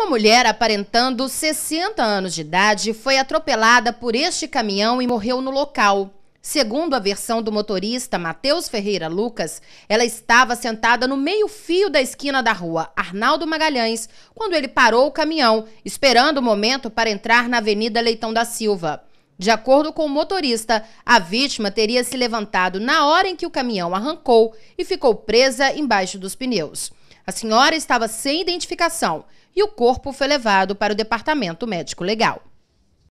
Uma mulher aparentando 60 anos de idade foi atropelada por este caminhão e morreu no local. Segundo a versão do motorista Matheus Ferreira Lucas, ela estava sentada no meio-fio da esquina da rua Arnaldo Magalhães quando ele parou o caminhão, esperando o momento para entrar na Avenida Leitão da Silva. De acordo com o motorista, a vítima teria se levantado na hora em que o caminhão arrancou e ficou presa embaixo dos pneus. A senhora estava sem identificação e o corpo foi levado para o departamento médico legal.